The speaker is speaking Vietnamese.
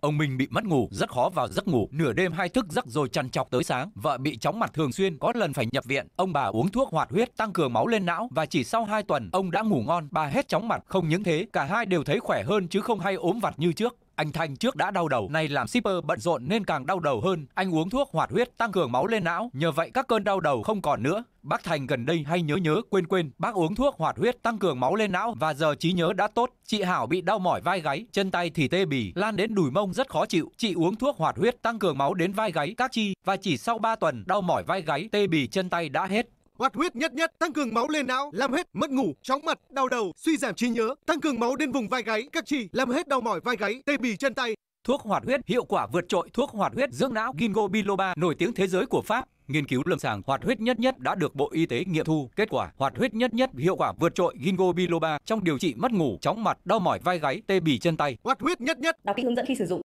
Ông Minh bị mất ngủ, rất khó vào giấc ngủ, nửa đêm hai thức giấc rồi chằn chọc tới sáng. Vợ bị chóng mặt thường xuyên, có lần phải nhập viện. Ông bà uống thuốc hoạt huyết tăng cường máu lên não và chỉ sau 2 tuần ông đã ngủ ngon, bà hết chóng mặt. Không những thế, cả hai đều thấy khỏe hơn chứ không hay ốm vặt như trước. Anh Thanh trước đã đau đầu, nay làm shipper bận rộn nên càng đau đầu hơn. Anh uống thuốc hoạt huyết tăng cường máu lên não, nhờ vậy các cơn đau đầu không còn nữa. Bác Thành gần đây hay nhớ nhớ quên quên, bác uống thuốc hoạt huyết tăng cường máu lên não và giờ trí nhớ đã tốt. Chị Hảo bị đau mỏi vai gáy, chân tay thì tê bì, lan đến đùi mông rất khó chịu. Chị uống thuốc hoạt huyết tăng cường máu đến vai gáy, các chi và chỉ sau 3 tuần đau mỏi vai gáy, tê bì chân tay đã hết hoạt huyết nhất nhất, tăng cường máu lên não, làm hết mất ngủ, chóng mặt, đau đầu, suy giảm trí nhớ, tăng cường máu đến vùng vai gáy, các chi, làm hết đau mỏi vai gáy, tê bì chân tay. Thuốc hoạt huyết hiệu quả vượt trội thuốc hoạt huyết dưỡng não Gingo Biloba nổi tiếng thế giới của Pháp nghiên cứu lâm sàng hoạt huyết nhất nhất đã được Bộ Y tế nghiệm thu. Kết quả hoạt huyết nhất nhất hiệu quả vượt trội Ginkgo biloba trong điều trị mất ngủ, chóng mặt, đau mỏi vai gáy, tê bì chân tay. Hoạt huyết nhất nhất. Đọc kỹ hướng dẫn khi sử dụng.